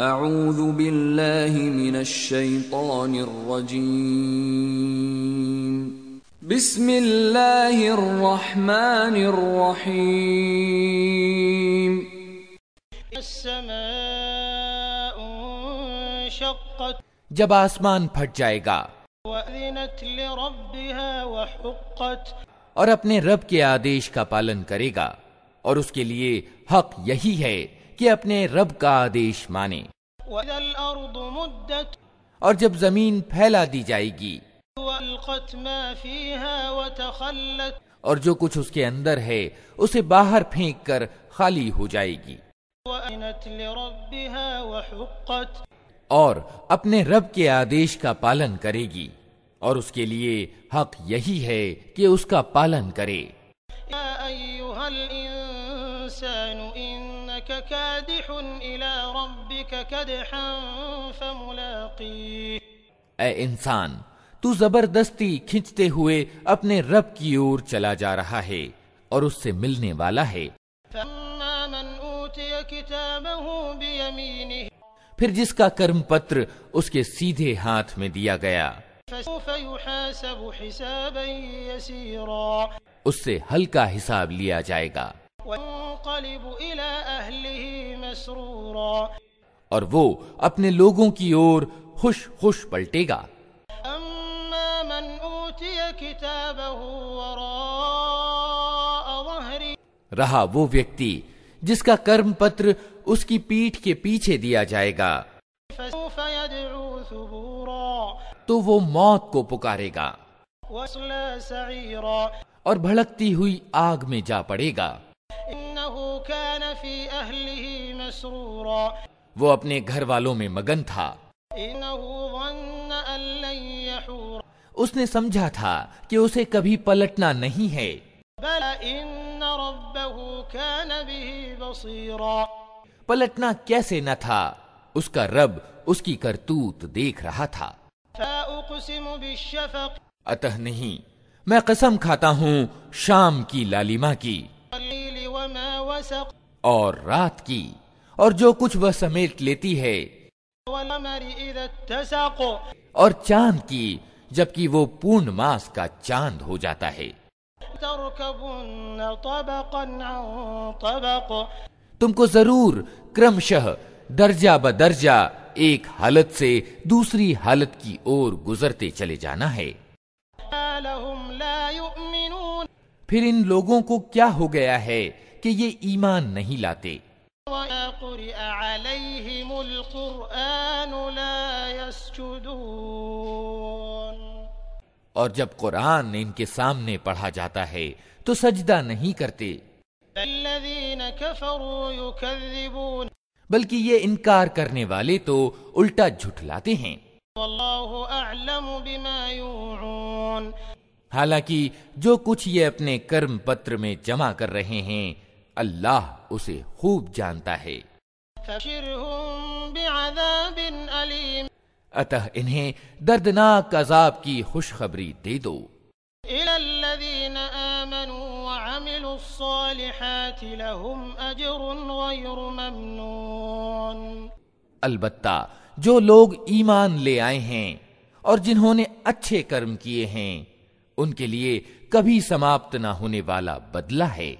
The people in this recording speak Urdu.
أعوذ بالله من الشيطان الرجيم بسم الله الرحمن الرحيم السماء انشقت آسمان پھٹ جائے گا وأذنت لربها وحقت رب کے آدیش کا پالن کرے گا اور اس کے लिए حق یہی ہے کہ اپنے رب کا آدیش مانے اور جب زمین پھیلا دی جائے گی اور جو کچھ اس کے اندر ہے اسے باہر پھینک کر خالی ہو جائے گی اور اپنے رب کے آدیش کا پالن کرے گی اور اس کے لیے حق یہی ہے کہ اس کا پالن کرے اے انسان تو زبردستی کھینچتے ہوئے اپنے رب کی اور چلا جا رہا ہے اور اس سے ملنے والا ہے پھر جس کا کرم پتر اس کے سیدھے ہاتھ میں دیا گیا اس سے ہلکا حساب لیا جائے گا اور وہ اپنے لوگوں کی اور خوش خوش پلٹے گا رہا وہ ویکتی جس کا کرم پتر اس کی پیٹھ کے پیچھے دیا جائے گا تو وہ موت کو پکارے گا اور بھڑکتی ہوئی آگ میں جا پڑے گا انہو کان فی اہلہی مسرورا وہ اپنے گھر والوں میں مگن تھا انہو ظن ان لن یحور اس نے سمجھا تھا کہ اسے کبھی پلٹنا نہیں ہے بل ان ربہو کان بہی بصیرا پلٹنا کیسے نہ تھا اس کا رب اس کی کرتوت دیکھ رہا تھا فَأُقْسِمُ بِالشَّفَقِ اتہ نہیں میں قسم کھاتا ہوں شام کی لالیمہ کی اور رات کی اور جو کچھ وہ سمیٹ لیتی ہے اور چاند کی جبکہ وہ پورن ماس کا چاند ہو جاتا ہے تم کو ضرور شہ درجہ بدرجہ ایک حالت سے دوسری حالت کی اور گزرتے چلے جانا ہے پھر ان لوگوں کو کیا ہو گیا ہے کہ یہ ایمان نہیں لاتے اور جب قرآن ان کے سامنے پڑھا جاتا ہے تو سجدہ نہیں کرتے بلکہ یہ انکار کرنے والے تو الٹا ہیں اعلم ہیں حالانکہ جو کچھ یہ اپنے کرم پتر میں جمع کر رہے ہیں اللہ اسے خوب جانتا ہے اتہ انہیں دردناک عذاب کی خوشخبری دے دو البتہ جو لوگ ایمان لے آئے ہیں اور جنہوں نے اچھے کرم کیے ہیں ان کے لیے کبھی سماپت نہ ہونے والا بدلہ ہے